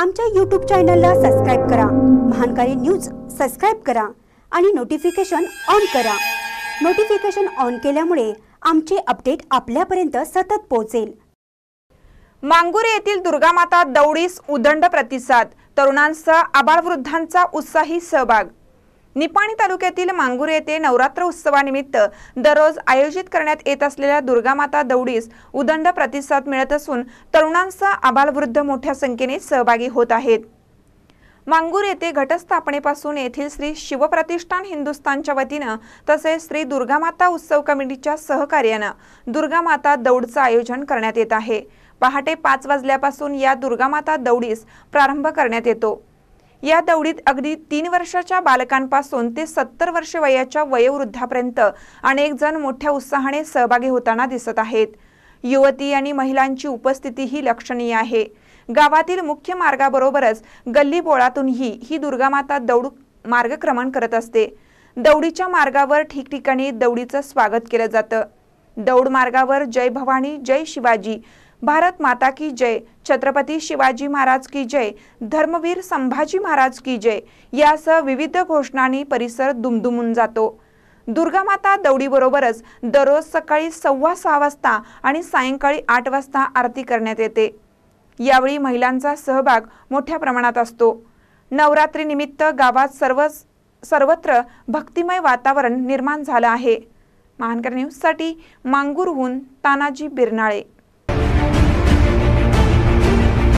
आमच्या यूट्यूब चॅनलला सबस्क्राईब करा महानकारी न्यूज सबस्क्राईब करा आणि नोटिफिकेशन ऑन करा नोटिफिकेशन ऑन केल्यामुळे आमचे अपडेट आपल्यापर्यंत सतत पोहोचेल मांगुरे येथील दुर्गामाता दौडीस उदंड प्रतिसाद तरुणांसह आबाळवृद्धांचा उत्साही सहभाग निपाणी तालुक्यातील मांगुरे येथे नवरात्र उत्सवानिमित्त दररोज आयोजित करण्यात येत असलेल्या दुर्गामाता दौडीस उदंड प्रतिसाद मिळत असून तरुणांसह आबालवृद्ध मोठ्या संख्येने सहभागी होत आहेत मांगूर येथे घटस्थापनेपासून येथील श्री शिवप्रतिष्ठान हिंदुस्थानच्या वतीनं तसेच श्री दुर्गामाता उत्सव कमिटीच्या सहकार्यानं दुर्गामाता दौडचं आयोजन करण्यात येत आहे पहाटे पाच वाजल्यापासून या दुर्गामाता दौडीस प्रारंभ करण्यात येतो या दौडीत अगदी तीन वर्षाच्या बालकांपासून ते सत्तर वर्ष वयाच्या वयोवृद्धापर्यंत अनेक जण मोठ्या उत्साहाने सहभागी होताना दिसत आहेत युवती आणि महिलांची ही लक्षणीय आहे गावातील मुख्य मार्गाबरोबरच गल्ली बोळातूनही ही दुर्गामाता दौड मार्गक्रमण करत असते दौडीच्या मार्गावर ठिकठिकाणी दौडीचं स्वागत केलं जातं दौड मार्गावर जय भवानी जय शिवाजी भारत माता की जय छत्रपती शिवाजी महाराज की जय धर्मवीर संभाजी महाराज की जय यासह विविध घोषणांनी परिसर दुमदुमून जातो दुर्गामाता दौडीबरोबरच दररोज सकाळी सव्वा सहा वाजता आणि सायंकाळी आठ वाजता आरती करण्यात येते यावेळी महिलांचा सहभाग मोठ्या प्रमाणात असतो नवरात्रीनिमित्त गावात सर्व सर्वत्र भक्तिमय वातावरण निर्माण झालं आहे महानकर न्यूजसाठी मांगूरहून तानाजी बिरनाळे